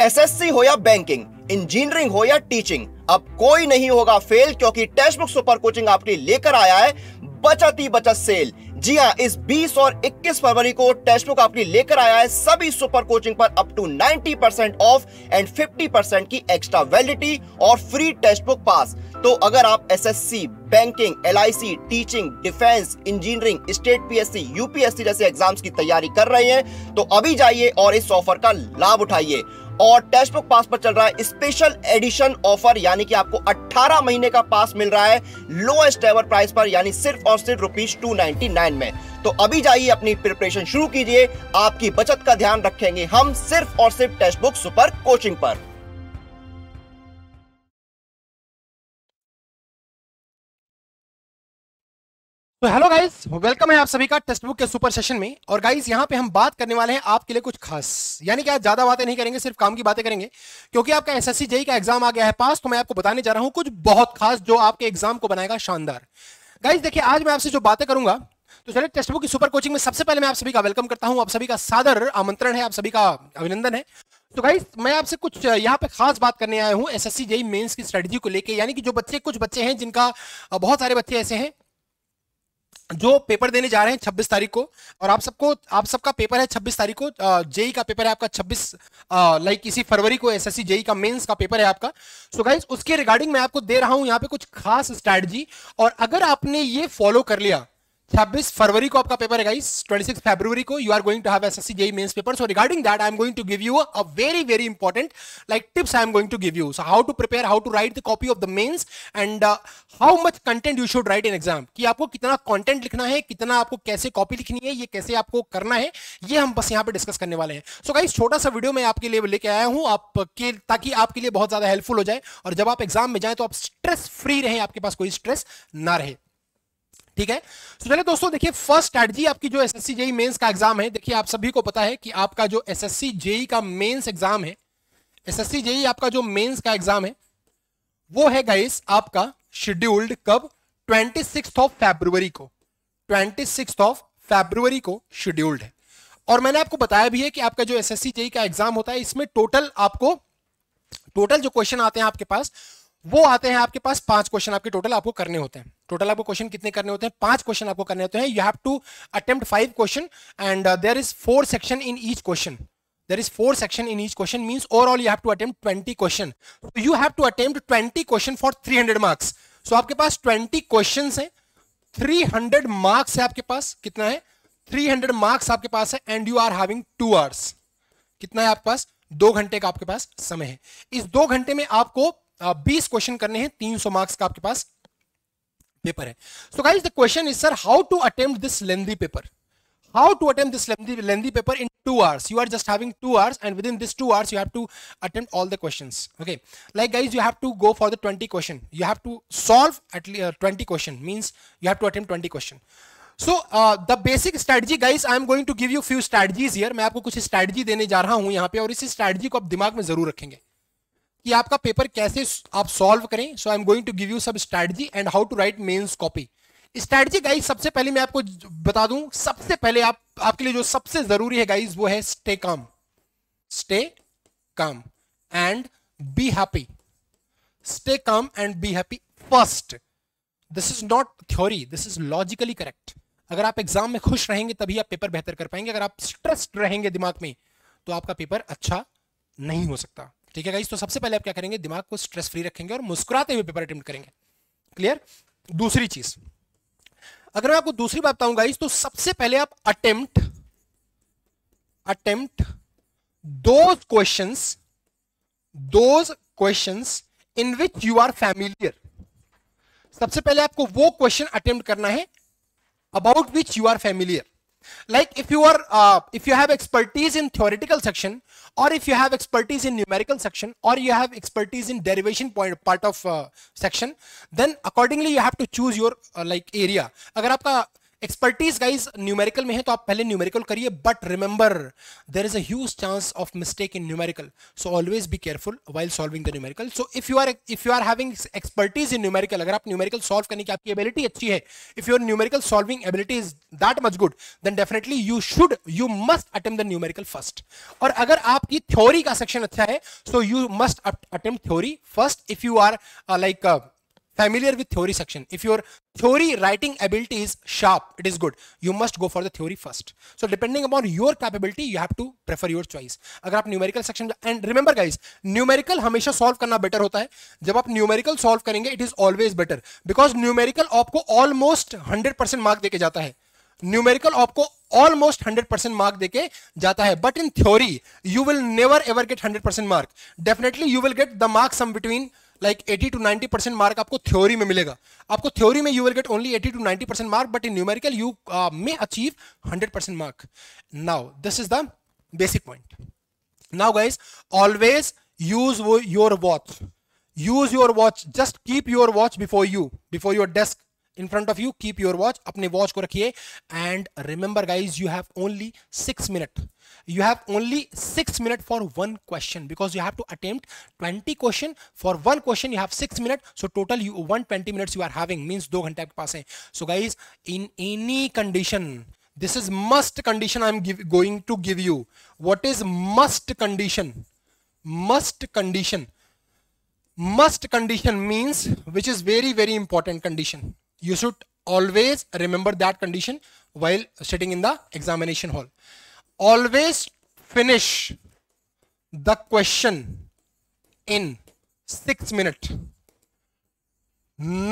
SSC हो या banking engineering हो या टीचिंग अब कोई नहीं होगा फेल क्योंकि टेक्स्ट बुक सुपर कोचिंग आपके लेकर आया है बचत ही बचत सेल जी हाँ इस 20 और 21 फरवरी को टेक्स्ट बुक आपके लेकर आया है सभी सुपर कोचिंग पर up to 90 percent off and 50 percent की एक्स्ट्रा वैलिडिटी और फ्री टेक्स्ट बुक पास तो अगर आप एसएससी, बैंकिंग एल teaching defence engineering state PSC UPSC जैसे एग्जाम्स की तैयारी कर रहे हैं तो अभी जाइए और इस ऑफर का लाभ उठाइए और टेस्ट बुक पास पर चल रहा है स्पेशल एडिशन ऑफर यानी कि आपको 18 महीने का पास मिल रहा है लोएस्ट एवर प्राइस पर यानी सिर्फ और सिर्फ रुपीज टू में तो अभी जाइए अपनी प्रिपरेशन शुरू कीजिए आपकी बचत का ध्यान रखेंगे हम सिर्फ और सिर्फ टेक्स्ट बुक सुपर कोचिंग पर तो हेलो गाइस वेलकम है आप सभी का टेस्ट बुक के सुपर सेशन में और गाइस यहाँ पे हम बात करने वाले हैं आपके लिए कुछ खास यानी कि आज ज्यादा बातें नहीं करेंगे सिर्फ काम की बातें करेंगे क्योंकि आपका एसएससी जेई e का एग्जाम आ गया है पास तो मैं आपको बताने जा रहा हूं कुछ बहुत खास जो आपके एग्जाम को बनाएगा शानदार गाइज देखिए आज मैं आपसे जो बातें करूंगा तो चलिए टेस्ट बुक की सुपर कोचिंग में सबसे पहले मैं आप सभी का वेलकम करता हूँ आप सभी का सादर आमंत्रण है आप सभी का अभिनंदन है तो गाइज मैं आपसे कुछ यहाँ पे खास बात करने आया हूँ एसएससी जेई मेंस की स्ट्रेटजी को लेके यानी कि जो बच्चे कुछ बच्चे हैं जिनका बहुत सारे बच्चे ऐसे हैं जो पेपर देने जा रहे हैं छब्बीस तारीख को और आप सबको आप सबका पेपर है छब्बीस तारीख को जेई का पेपर है आपका छब्बीस लाइक इसी फरवरी को एस एस सी जेई का मेन्स का पेपर है आपका सो so गाइज उसके रिगार्डिंग मैं आपको दे रहा हूं यहाँ पे कुछ खास स्ट्रैटेजी और अगर आपने ये फॉलो कर लिया छब्बीस फरवरी को आपका पेपर है गाइस फरवरी को you are going to have SSC JE mains paper so regarding that I am going to give you a very very important like tips I am going to give you so how to prepare how to write the copy of the mains and how much content you should write in exam कि आपको कितना content लिखना है कितना आपको कैसे copy लिखनी है ये कैसे आपको करना है ये हम बस यहाँ पे डिस्कस करने वाले हैं सो गाइस छोटा सा वीडियो मैं आपके लिए लेके आया हूँ आपके ताकि आपके लिए बहुत ज्यादा हेल्पफुल हो जाए और जब आप एग्जाम में जाए तो आप स्ट्रेस फ्री रहे आपके पास कोई स्ट्रेस ना रहे ठीक है तो चले दोस्तों देखिए फर्स्ट स्ट्रेटजी आपकी जो एसएससी जेई मेंस का एग्जाम है देखिए आप सभी को पता है कि आपका जो एसएससी जेई e का मेंस एग्जाम है एसएससी जेई e आपका जो मेंस का एग्जाम है वो है गाइस आपका शेड्यूल्ड कब ट्वेंटी ऑफ फेब्रुवरी को ट्वेंटी ऑफ फेब्रुवरी को शेड्यूल्ड है और मैंने आपको बताया भी है कि आपका जो एसएससी जेई e का एग्जाम होता है इसमें टोटल आपको टोटल जो क्वेश्चन आते हैं आपके पास वो आते हैं आपके पास पांच क्वेश्चन आपके टोटल आपको करने होते हैं टोटल आपको क्वेश्चन कितने करने होते हैं पांच क्वेश्चन आपको करने होते हैं you have to attempt five question and there is four section in each question there is four section in each question means overall you have to attempt 20 question so you have to attempt 20 question for 300 marks so आपके पास 20 questions हैं 300 marks है आपके पास कितना है 300 marks आपके पास है and you are having two hours कितना है आपके पास दो घंटे का आपके पास समय है इस दो घंटे में आपको बीस क्वेश्चन करने हैं तीन सौ मार्क्स का आपके पास पेपर है so guys the question is sir how to attempt this lengthy paper how to attempt this lengthy paper in two hours you are just having two hours and within this two hours you have to attempt all the question okay like guys you have to go for the twenty question you have to solve at twenty question means you have to attempt twenty question so the basic strategy guys I am going to give you few strategies here मैं आपको कुछ स्ट्रैटी देने जा रहा हूं यहां पे और इसी स्ट्रैटी को आप दिमाग में जरूर रखेंगे कि आपका पेपर कैसे आप सॉल्व करें so I am going to give you sub strategy and how to write mains copy strategy guys सबसे पहले मैं आपको बता दूं सबसे पहले आप आपके लिए जो सबसे जरूरी है गाइज वो है stay calm stay calm and be happy stay calm and be happy first this is not theory this is logically correct अगर आप एग्जाम में खुश रहेंगे तभी आप पेपर बेहतर कर पाएंगे अगर आप स्ट्रेस्ड रहेंगे दिमाग में तो आपका पेपर अच्छा नहीं हो सकता ठीक है तो सबसे पहले आप क्या करेंगे दिमाग को स्ट्रेस फ्री रखेंगे और मुस्कुराते हुए पेपर अटेम्प्ट करेंगे क्लियर दूसरी चीज अगर मैं आपको दूसरी बात बताऊंगा तो सबसे पहले आप अटेम्प्ट अटेम्प्ट दो क्वेश्चन दो question in which you are familiar सबसे पहले आपको वो क्वेश्चन अटेम्प्ट करना है about which you are familiar like if you are uh, if you have expertise in theoretical section or if you have expertise in numerical section or you have expertise in derivation point part of uh, section then accordingly you have to choose your uh, like area agar aapka expertise guys numerical में है तो आप पहले numerical करिए but remember there is as chance of mistake in numerical so always be careful while solving the numerical so if you are if you are having expertise in numerical अगर आप numerical solve करने की आपकी ability अच्छी है if your numerical solving ability is that much good then definitely you should you must attempt the numerical first और अगर आपकी थ्योरी का सेक्शन अच्छा है so you must attempt theory first if you are like familiar with theory section if your theory writing ability is sharp it is good you must go for the theory first so depending upon your capability you have to prefer your choice agar aap numerical section and remember guys numerical hamesha solve karna better hota hai jab aap numerical solve karenge it is always better because numerical aapko almost 100% mark deke jata hai numerical आपको almost 100 percent mark देके जाता है but in theory you will never ever get 100 percent mark definitely you will get the mark some between like eighty to ninety percent mark आपको theory में मिलेगा आपको theory में you will get only eighty to ninety percent mark but in numerical you may achieve hundred percent mark now this is the basic point now guys always use your watch use your watch just keep your watch before you before your desk in front of you keep your watch अपने watch को रखिए and remember guys you have only six minute you have only six minute for one question because you have to attempt 20 question for one question you have six minute so total you 120 minutes you are having means two घंटे आपके पास है so guys in any condition this is must condition I'm going to give you what is must condition must condition must condition means which is very very important condition you should always remember that condition while sitting in the examination hall always finish the question in 6 minutes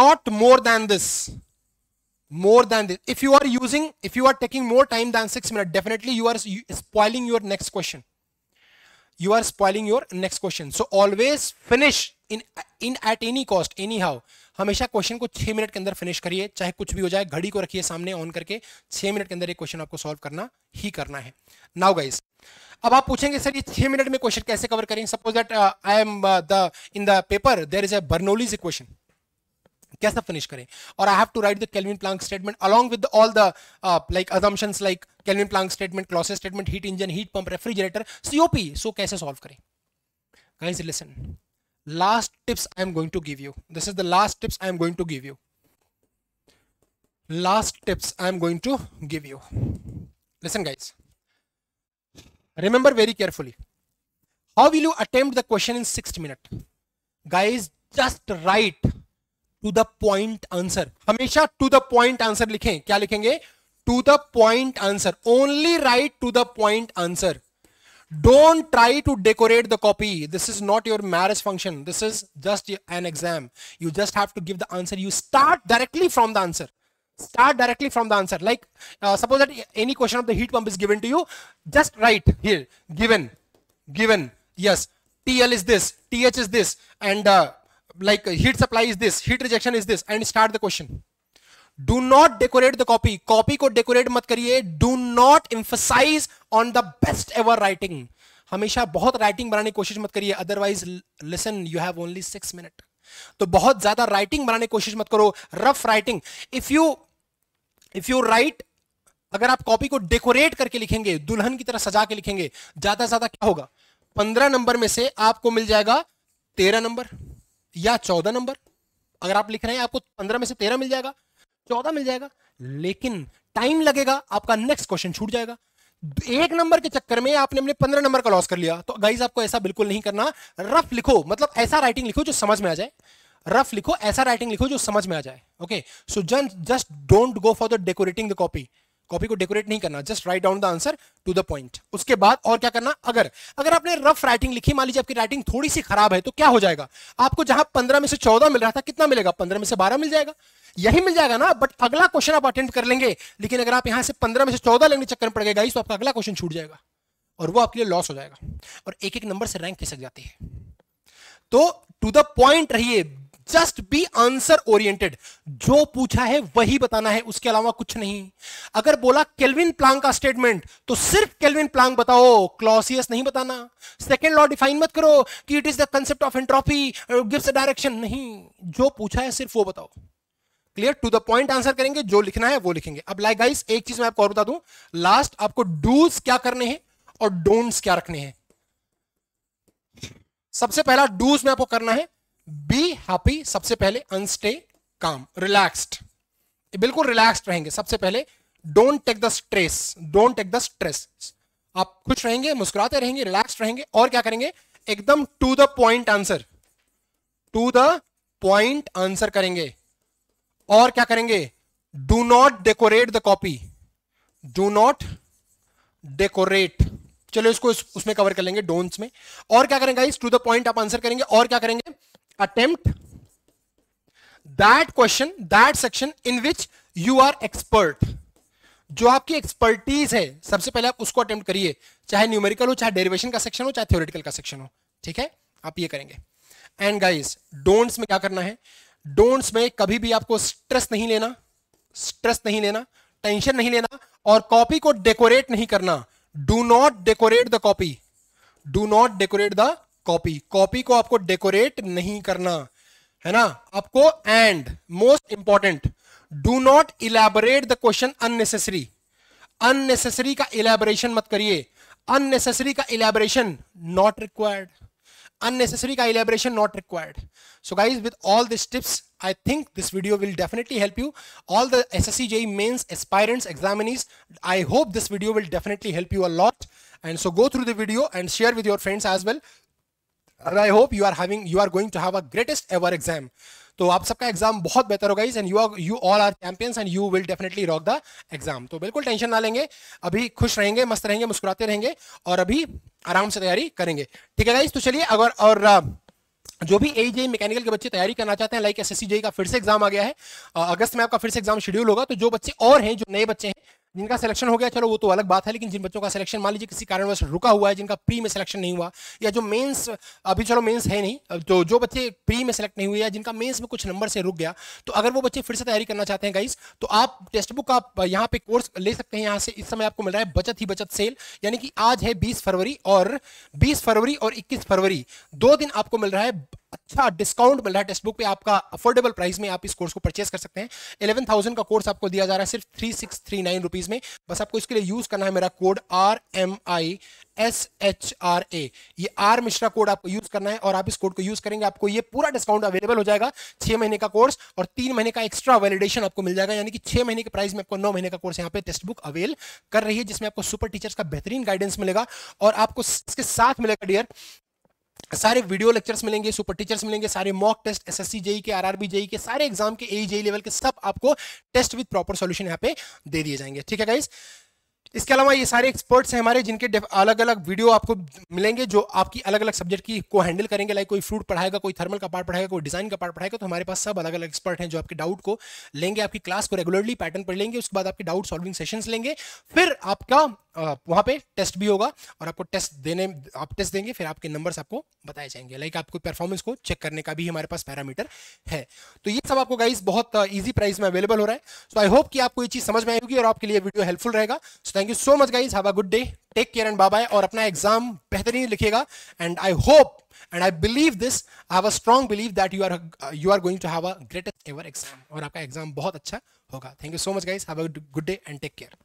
not more than this more than this if you are using if you are taking more time than 6 minutes definitely you are spoiling your next question you are spoiling your next question so always finish in in at any cost anyhow हमेशा question को छह minute के अंदर finish करिए चाहे कुछ भी हो जाए घड़ी को रखिए सामने ऑन करके छह मिनट के अंदर एक क्वेश्चन आपको सॉल्व करना ही करना है नाउ गाइस अब आप पूछेंगे सर ये छह मिनट में क्वेश्चन कैसे कवर करेंगे suppose that I am the in the paper there is a Bernoulli's equation कैसे फिनिश करें और I have to write the Kelvin Planck statement along with all the like assumptions like Kelvin Planck statement Clausius statement heat engine heat pump refrigerator COP so कैसे solve करें guys listen last tips I am going to give you this is the last tips I am going to give you last tips I am going to give you listen guys remember very carefully how will you attempt question in six minute guys just write to the point answer हमेशा to the point answer लिखें क्या लिखेंगे to the point answer. Only write to the point answer. Don't try to decorate the copy. This is not your marriage function. This is just an exam. You just have to give the answer. You start directly from the answer. Start directly from the answer. Like uh, suppose that any question of the heat pump is given to you. Just write here. Given. Given. Yes. TL is this. TH is this. And uh, like heat supply is this. Heat rejection is this. And start the question. Do not decorate the copy copy को decorate मत करिए do not emphasize on the best ever writing हमेशा बहुत writing बनाने की कोशिश मत करिए otherwise listen you have only six minute तो बहुत ज्यादा राइटिंग बनाने की कोशिश मत करो rough writing if you if you write अगर आप कॉपी को डेकोरेट करके लिखेंगे दुल्हन की तरह सजा के लिखेंगे ज्यादा ज्यादा क्या होगा पंद्रह नंबर में से आपको मिल जाएगा तेरह नंबर या चौदह नंबर अगर आप लिख रहे हैं आपको पंद्रह में से तेरह मिल जाएगा चौदह मिल जाएगा लेकिन टाइम लगेगा आपका नेक्स्ट क्वेश्चन छूट जाएगा एक नंबर के चक्कर में आपने अपने पंद्रह नंबर का लॉस कर लिया तो गाइज आपको ऐसा बिल्कुल नहीं करना रफ लिखो मतलब ऐसा राइटिंग लिखो जो समझ में आ जाए रफ लिखो ऐसा राइटिंग लिखो जो समझ में आ जाए ओके सो जन just don't go for the decorating the copy copy को डेकोरेट नहीं करना just write down the answer to the point उसके बाद और क्या करना अगर अगर आपने रफ राइटिंग लिखी मान लीजिए आपकी राइटिंग थोड़ी सी खराब है तो क्या हो जाएगा आपको जहां पंद्रह में से चौदह मिल रहा था कितना मिलेगा पंद्रह में से बारह मिल जाएगा यही मिल जाएगा ना बट अगला क्वेश्चन आप अटेंड कर लेंगे लेकिन अगर आप यहां से पंद्रह में से चौदह लेंगे चक्कर में पड़ तो आपका अगला क्वेश्चन छूट जाएगा और वो आपके लिए लॉस हो जाएगा और एक एक नंबर से रैंक खिसक जाती है तो टू द पॉइंट रहिए जस्ट बी आंसर ओरिएंटेड जो पूछा है वही बताना है उसके अलावा कुछ नहीं अगर बोला केल्विन प्लांग का स्टेटमेंट तो सिर्फ केल्विन प्लांग बताओ क्लॉसियस नहीं बताना सेकेंड लॉ डिफाइन मत करो कि it is the concept of entropy gives direction नहीं जो पूछा है सिर्फ वो बताओ clear to the point answer करेंगे जो लिखना है वो लिखेंगे अब लाइक गाइस एक चीज मैं आपको और बता दूं लास्ट आपको डूज क्या करने हैं और डोंट्स क्या रखने हैं सबसे पहला डूज में आपको करना है बी हैप्पी सबसे पहले अनस्टे काम रिलैक्स्ड बिल्कुल रिलैक्स्ड रहेंगे सबसे पहले don't take the stress don't take the stress आप खुश रहेंगे मुस्कुराते रहेंगे रिलैक्स रहेंगे और क्या करेंगे एकदम to the point answer to the point answer करेंगे और क्या करेंगे do not decorate the copy do not decorate चलो इसको इस, उसमें कवर कर लेंगे डोंट्स में और क्या करेंगे टू द पॉइंट आप आंसर करेंगे और क्या करेंगे attempt that question that section in which you are expert जो आपकी एक्सपर्टीज है सबसे पहले आप उसको अटेम्प्ट करिए चाहे न्यूमेरिकल हो चाहे डेरिवेशन का सेक्शन हो चाहे थ्योरेटिकल का सेक्शन हो ठीक है आप ये करेंगे एंड गाइस डोंट्स में क्या करना है डोंट्स में कभी भी आपको स्ट्रेस नहीं लेना स्ट्रेस नहीं लेना टेंशन नहीं लेना और कॉपी को डेकोरेट नहीं करना do not decorate the copy do not decorate the copy copy को आपको डेकोरेट नहीं करना है ना आपको and most important do not elaborate the question unnecessary unnecessary का इलेबोरेशन मत करिए अननेसेसरी का elaboration not required unnecessary elaboration not required so guys with all these tips i think this video will definitely help you all the SSCJ mains aspirants examinees i hope this video will definitely help you a lot and so go through the video and share with your friends as well and i hope you are having you are going to have a greatest ever exam तो आप सबका exam बहुत बेहतर होगा इस and you are you all are champions and you will definitely rock the exam तो बिल्कुल tension ना लेंगे अभी खुश रहेंगे मस्त रहेंगे मुस्कुराते रहेंगे और अभी आराम से तैयारी करेंगे ठीक है गाइज तो चलिए अगर और जो भी ए मैकेनिकल के बच्चे तैयारी करना चाहते हैं लाइक एस एस का फिर से एग्जाम आ गया है अगस्त में आपका फिर से एग्जाम शेड्यूल होगा तो जो बच्चे और हैं जो नए बच्चे हैं जिनका सिलेक्शन हो गया चलो वो तो अलग बात है लेकिन जिन बच्चों का सिलेक्शन मान लीजिए किसी कारणवश रुका हुआ है जिनका प्री में सिलेक्शन नहीं हुआ या जो मेंस अभी चलो मेंस है नहीं तो जो बच्चे प्री में सिलेक्ट नहीं हुए या जिनका मेंस में कुछ नंबर से रुक गया तो अगर वो बच्चे फिर से तैयारी करना चाहते हैं गाइस तो आप टेक्स्ट बुक आप यहाँ पे कोर्स ले सकते हैं यहाँ से इस समय आपको मिल रहा है बचत ही बचत सेल यानी कि आज है बीस फरवरी और बीस फरवरी और इक्कीस फरवरी दो दिन आपको मिल रहा है अच्छा डिस्काउंट मिल रहा है टेक्स्ट बुक पे आपका अफोर्डेबल प्राइस में आप इस कोर्स को परचेस कर सकते हैं इलेवन थाउजेंड का कोर्स आपको दिया जा रहा है सिर्फ three six three nine rupees में बस आपको इसके लिए यूज करना है मेरा code R M I S H R A ये आर मिश्रा कोड आपको यूज करना है और आप इस कोड को यूज करेंगे आपको ये पूरा डिस्काउंट अवेलेबल हो जाएगा छह महीने का कोर्स और तीन महीने का एक्स्ट्रा वैलिडेशन आपको मिल जाएगा यानी कि छह महीने के प्राइस में आपको नौ महीने का कोर्स यहाँ पे टेक्स्ट बुक अवेल कर रही है जिसमें आपको सुपर टीचर्स का बेहतरीन गाइडेंस मिलेगा और आपको इसके साथ मिलेगा डियर सारे वीडियो लेक्चर्स मिलेंगे सुपर टीचर्स मिलेंगे सारे mock test S SSC JE के आरआरबी जेई के सारे एग्जाम के ए जेई लेवल के सब आपको टेस्ट विद प्रॉपर सॉल्यूशन यहाँ पे दे दिए जाएंगे ठीक है गाइज इसके अलावा ये सारे एक्सपर्ट्स हैं हमारे जिनके अलग अलग वीडियो आपको मिलेंगे जो आपकी अलग अलग सब्जेक्ट की को हैंडल करेंगे लाइक कोई फ्रूट पढ़ाएगा कोई थर्मल का पार्ट पढ़ाएगा कोई डिजाइन का पार्ट पढ़ाएगा तो हमारे पास सब अलग अलग एक्सपर्ट हैं जो आपके डाउट को लेंगे आपकी क्लास को रेगुलरली पैटर्न पर लेंगे उसके बाद आपके डाउट सॉल्विंग सेशन लेंगे फिर आपका वहाँ पे टेस्ट भी होगा और आपको टेस्ट देने आप टेस्ट देंगे फिर आपके नंबर्स आपको बताए जाएंगे लाइक आपको परफॉर्मेंस को चेक करने का भी हमारे पास पैरामीटर है तो ये सब आपको गाइस बहुत ईजी प्राइस में अवेलेबल हो रहा है सो आई होप कि आपको ये चीज़ समझ में आएगी और आपके लिए वीडियो हेल्पफुल रहेगा so thank you so much guys have a good day take care and bye और अपना एग्जाम बेहतरीन लिखेगा and I hope and I believe this I have a strong believe that you are you are going to have a greatest ever exam और आपका एग्जाम बहुत अच्छा होगा thank you so much guys have a good day and take care